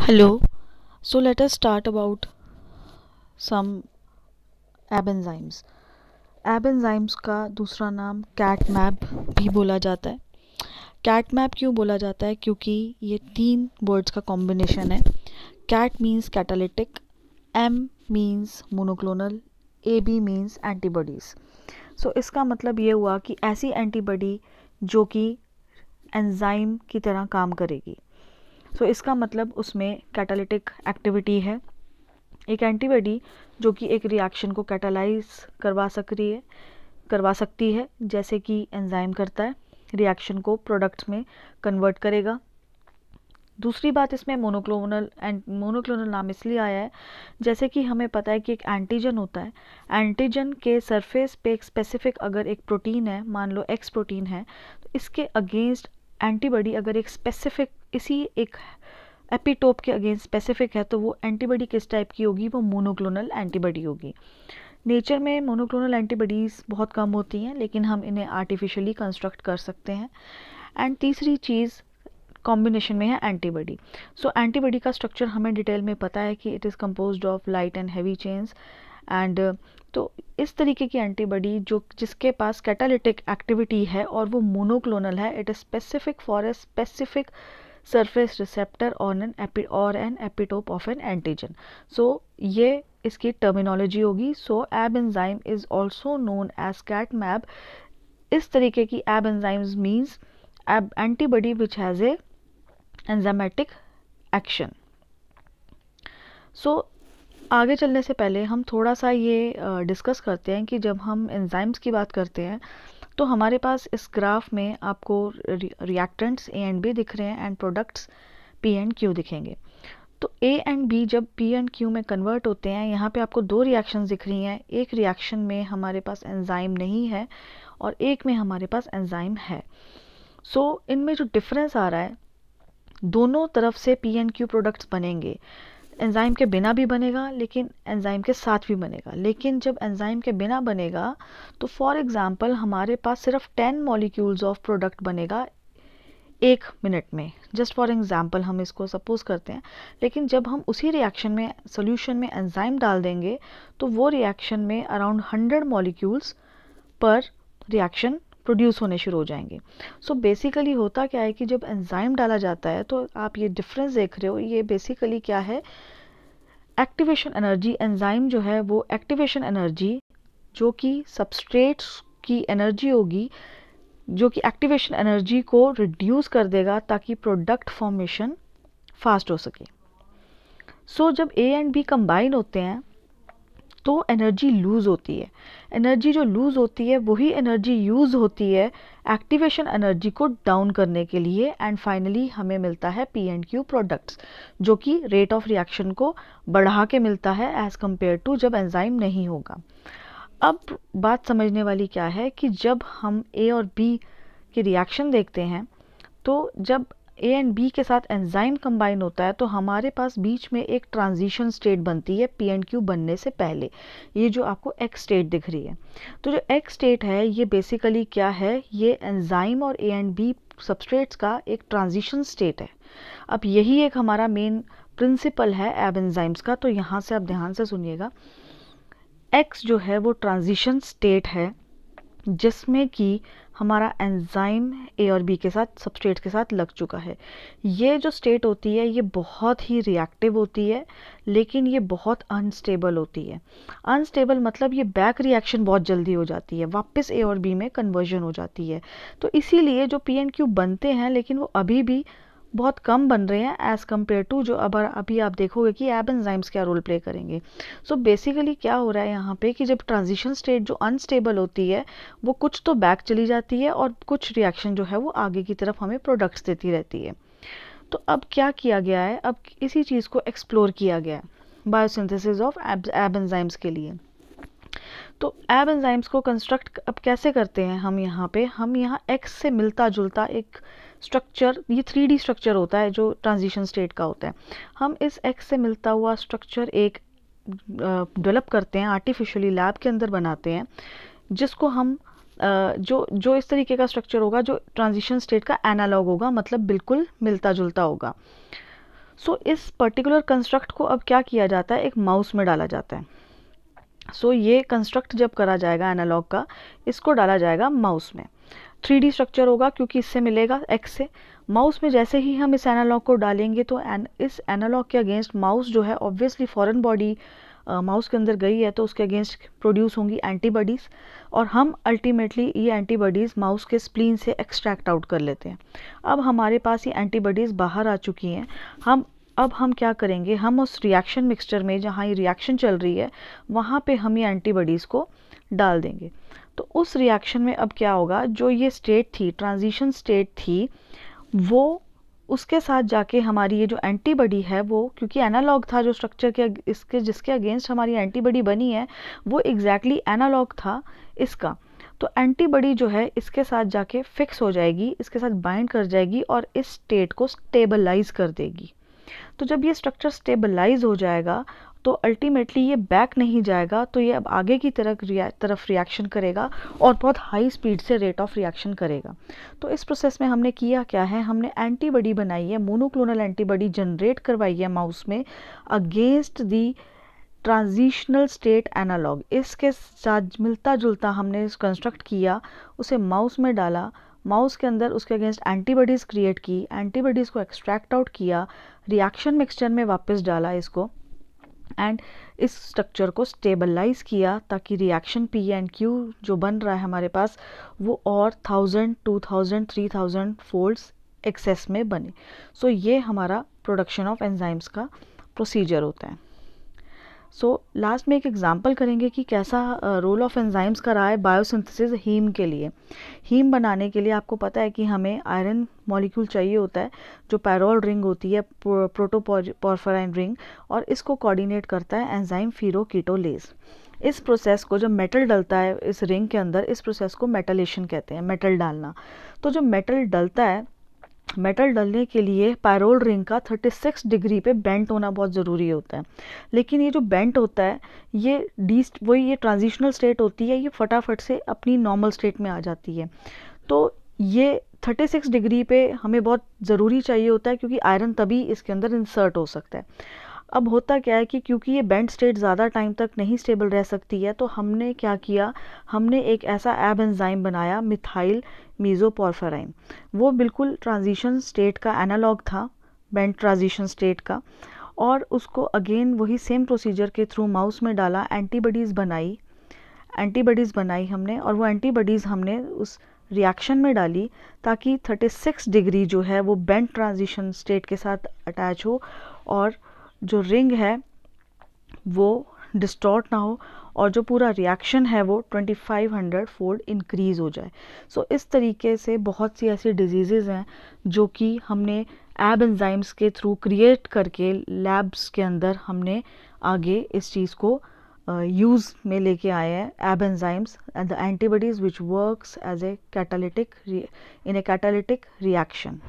hello so let us start about some ab enzymes ab enzymes का दूसरा नाम cat map भी बोला जाता है कैट मैप क्यों बोला जाता है क्योंकि ये तीन वर्ड्स का कॉम्बिनेशन है cat means catalytic M means monoclonal A B means antibodies so इसका मतलब ये हुआ कि ऐसी एंटीबॉडी जो कि एंजाइम की तरह काम करेगी सो तो so, इसका मतलब उसमें कैटालिटिक एक्टिविटी है एक एंटीबॉडी जो कि एक रिएक्शन को कैटालाइज करवा सक रही है करवा सकती है जैसे कि एंजाइम करता है रिएक्शन को प्रोडक्ट्स में कन्वर्ट करेगा दूसरी बात इसमें मोनोक्लोनल एंड मोनोक्लोनल नाम इसलिए आया है जैसे कि हमें पता है कि एक एंटीजन होता है एंटीजन के सरफेस पे एक स्पेसिफिक अगर एक प्रोटीन है मान लो एक्स प्रोटीन है तो इसके अगेंस्ट एंटीबॉडी अगर एक स्पेसिफिक इसी एक एपिटोप के अगेंस्ट स्पेसिफिक है तो वो एंटीबॉडी किस टाइप की होगी वो मोनोक्लोनल एंटीबॉडी होगी नेचर में मोनोक्लोनल एंटीबॉडीज़ बहुत कम होती हैं लेकिन हम इन्हें आर्टिफिशियली कंस्ट्रक्ट कर सकते हैं एंड तीसरी चीज़ कॉम्बिनेशन में है एंटीबॉडी सो एंटीबॉडी का स्ट्रक्चर हमें डिटेल में पता है कि it is compose of light and heavy chains and तो इस तरीके की एंटीबॉडी जो जिसके पास कैटालिटिक एक्टिविटी है और वो मोनोक्लोनल है it is specific for a specific surface receptor on an epi और an epitope of an antigen so ये इसकी टर्मिनोलॉजी होगी so ab enzyme is also known as cat mab इस तरीके की ab enzymes means ab antibody which has a enzymatic action so आगे चलने से पहले हम थोड़ा सा ये डिस्कस करते हैं कि जब हम एंजाइम्स की बात करते हैं तो हमारे पास इस ग्राफ में आपको रिएक्टेंट्स ए एंड बी दिख रहे हैं and products P and Q दिखेंगे तो ए एंड बी जब पी एंड क्यू में कन्वर्ट होते हैं यहाँ पे आपको दो रिएक्शन दिख रही हैं एक रिएक्शन में हमारे पास एंजाइम नहीं है और एक में हमारे पास एंजाइम है सो so, इनमें जो डिफरेंस आ रहा है दोनों तरफ से पी एंड क्यू प्रोडक्ट्स बनेंगे एंज़ाइम के बिना भी बनेगा लेकिन एंज़ाइम के साथ भी बनेगा लेकिन जब एंज़ाइम के बिना बनेगा तो फॉर एग्ज़ाम्पल हमारे पास सिर्फ टेन मॉलिक्यूल्स ऑफ प्रोडक्ट बनेगा एक मिनट में जस्ट फॉर एग्ज़ाम्पल हम इसको सपोज करते हैं लेकिन जब हम उसी रिएक्शन में सोल्यूशन में एंजाइम डाल देंगे तो वो रिएक्शन में अराउंड हंड्रेड मॉलिक्यूल्स पर रिएक्शन प्रोड्यूस होने शुरू हो जाएंगे सो so बेसिकली होता क्या है कि जब एंजाइम डाला जाता है तो आप ये डिफरेंस देख रहे हो ये बेसिकली क्या है एक्टिवेशन एनर्जी एंजाइम जो है वो एक्टिवेशन एनर्जी जो कि सबस्ट्रेट्स की एनर्जी होगी जो कि एक्टिवेशन एनर्जी को रिड्यूस कर देगा ताकि प्रोडक्ट फॉर्मेशन फास्ट हो सके सो so, जब ए एंड बी कंबाइन होते हैं तो एनर्जी लूज़ होती है एनर्जी जो लूज़ होती है वही एनर्जी यूज़ होती है एक्टिवेशन एनर्जी को डाउन करने के लिए एंड फाइनली हमें मिलता है पी एंड क्यू प्रोडक्ट्स जो कि रेट ऑफ रिएक्शन को बढ़ा के मिलता है एज़ कम्पेयर टू जब एंजाइम नहीं होगा अब बात समझने वाली क्या है कि जब हम ए और बी की रिएक्शन देखते हैं तो जब ए एंड बी के साथ एंजाइम कंबाइन होता है तो हमारे पास बीच में एक ट्रांजिशन स्टेट बनती है पी एंड क्यू बनने से पहले ये जो आपको एक्स स्टेट दिख रही है तो जो एक्स स्टेट है ये बेसिकली क्या है ये एंजाइम और ए एंड बी सबस्ट्रेट्स का एक ट्रांजिशन स्टेट है अब यही एक हमारा मेन प्रिंसिपल है एब एंजाइम्स का तो यहाँ से आप ध्यान से सुनिएगा एक्स जो है वो ट्रांजिशन स्टेट है जिसमें कि हमारा एंजाइम ए और बी के साथ सबस्ट्रेट के साथ लग चुका है ये जो स्टेट होती है ये बहुत ही रिएक्टिव होती है लेकिन ये बहुत अनस्टेबल होती है अनस्टेबल मतलब ये बैक रिएक्शन बहुत जल्दी हो जाती है वापस ए और बी में कन्वर्जन हो जाती है तो इसीलिए जो पी एंड क्यू बनते हैं लेकिन वो अभी भी बहुत कम बन रहे हैं एज़ कम्पेयर टू जो अब अभी आप देखोगे कि एब एनजाइम्स क्या रोल प्ले करेंगे सो so बेसिकली क्या हो रहा है यहाँ पे कि जब ट्रांजिशन स्टेट जो अनस्टेबल होती है वो कुछ तो बैक चली जाती है और कुछ रिएक्शन जो है वो आगे की तरफ हमें प्रोडक्ट्स देती रहती है तो अब क्या किया गया है अब इसी चीज़ को एक्सप्लोर किया गया है बायोसिंथेसिस ऑफ एब एनजाइम्स के लिए तो एब एनजाइम्स को कंस्ट्रक्ट अब कैसे करते हैं हम यहाँ पे हम यहाँ एक्स से मिलता जुलता एक स्ट्रक्चर ये थ्री डी स्ट्रक्चर होता है जो ट्रांजिशन स्टेट का होता है हम इस एक्स से मिलता हुआ स्ट्रक्चर एक डेवलप करते हैं आर्टिफिशियली लैब के अंदर बनाते हैं जिसको हम जो जो इस तरीके का स्ट्रक्चर होगा जो ट्रांजिशन स्टेट का एनालॉग होगा मतलब बिल्कुल मिलता जुलता होगा सो so, इस पर्टिकुलर कंस्ट्रक्ट को अब क्या किया जाता है एक माउस में डाला जाता है सो so, ये कंस्ट्रक्ट जब करा जाएगा एनालॉग का इसको डाला जाएगा माउस में थ्री स्ट्रक्चर होगा क्योंकि इससे मिलेगा एक्स से माउस में जैसे ही हम इस एनालॉग को डालेंगे तो एन इस एनालॉग के अगेंस्ट माउस जो है ऑब्वियसली फॉरेन बॉडी माउस के अंदर गई है तो उसके अगेंस्ट प्रोड्यूस होंगी एंटीबॉडीज़ और हम अल्टीमेटली ये एंटीबॉडीज़ माउस के स्प्लीन से एक्सट्रैक्ट आउट कर लेते हैं अब हमारे पास ये एंटीबॉडीज़ बाहर आ चुकी हैं हम अब हम क्या करेंगे हम उस रिएक्शन मिक्सचर में जहाँ ये रिएक्शन चल रही है वहाँ पे हम ये एंटीबॉडीज़ को डाल देंगे तो उस रिएक्शन में अब क्या होगा जो ये स्टेट थी ट्रांजिशन स्टेट थी वो उसके साथ जाके हमारी ये जो एंटीबॉडी है वो क्योंकि एनालॉग था जो स्ट्रक्चर के इसके जिसके अगेंस्ट हमारी एंटीबॉडी बनी है वो एग्जैक्टली exactly एनालॉग था इसका तो एंटीबॉडी जो है इसके साथ जाके फिक्स हो जाएगी इसके साथ बाइंड कर जाएगी और इस स्टेट को स्टेबलाइज कर देगी तो जब ये स्ट्रक्चर स्टेबलाइज हो जाएगा तो अल्टीमेटली ये बैक नहीं जाएगा तो ये अब आगे की तरफ रिया, तरफ रिएक्शन करेगा और बहुत हाई स्पीड से रेट ऑफ रिएक्शन करेगा तो इस प्रोसेस में हमने किया क्या है हमने एंटीबॉडी बनाई है मोनोक्लोनल एंटीबॉडी जनरेट करवाई है माउस में against the transitional state analog इसके साथ मिलता जुलता हमने कंस्ट्रक्ट किया उसे माउस में डाला माउस के अंदर उसके अगेंस्ट एंटीबॉडीज़ क्रिएट की एंटीबॉडीज़ को एक्सट्रैक्ट आउट किया रिएक्शन मिक्सचर में वापस डाला इसको एंड इस स्ट्रक्चर को स्टेबलाइज किया ताकि रिएक्शन पी एंड क्यू जो बन रहा है हमारे पास वो और thousand two thousand three thousand folds excess में बने सो so, ये हमारा प्रोडक्शन ऑफ एंजाइम्स का प्रोसीजर होता है सो लास्ट में एक एग्जांपल करेंगे कि कैसा रोल ऑफ एंजाइम्स का रहा है बायोसिंथेसिस हीम के लिए हीम बनाने के लिए आपको पता है कि हमें आयरन मॉलिक्यूल चाहिए होता है जो पैरोल रिंग होती है प्रोटोपोर्फराइन रिंग और इसको कोऑर्डिनेट करता है एंजाइम फीरोकीटोलेज इस प्रोसेस को जब मेटल डलता है इस रिंग के अंदर इस प्रोसेस को मेटलेशन कहते हैं मेटल डालना तो जब मेटल डलता है मेटल डलने के लिए पैरोल रिंग का 36 डिग्री पे बेंट होना बहुत ज़रूरी होता है लेकिन ये जो बेंट होता है ये डी वही ये ट्रांजिशनल स्टेट होती है ये फटाफट से अपनी नॉर्मल स्टेट में आ जाती है तो ये 36 डिग्री पे हमें बहुत ज़रूरी चाहिए होता है क्योंकि आयरन तभी इसके अंदर इंसर्ट हो सकता है अब होता क्या है कि क्योंकि ये बैंड स्टेट ज़्यादा टाइम तक नहीं स्टेबल रह सकती है तो हमने क्या किया हमने एक ऐसा एब एंजाइम बनाया मिथाइल मीज़ोपोरफेराइन वो बिल्कुल ट्रांजिशन स्टेट का एनालॉग था बैंड ट्रांजिशन स्टेट का और उसको अगेन वही सेम प्रोसीजर के थ्रू माउस में डाला एंटीबॉडीज़ बनाई एंटीबॉडीज़ बनाई हमने और वो एंटीबॉडीज़ हमने उस रिएक्शन में डाली ताकि 36 डिग्री जो है वो बेंड ट्रांजिशन स्टेट के साथ अटैच हो और जो रिंग है वो डिस्टॉर्ट ना हो और जो पूरा रिएक्शन है वो 2500 फोल्ड इंक्रीज़ हो जाए सो so, इस तरीके से बहुत सी ऐसी डिजीजेज हैं जो कि हमने एब एंजाइम्स के थ्रू क्रिएट करके लैब्स के अंदर हमने आगे इस चीज़ को यूज़ uh, में लेके आए हैं ab enzymes and the antibodies which works as a catalytic in a catalytic reaction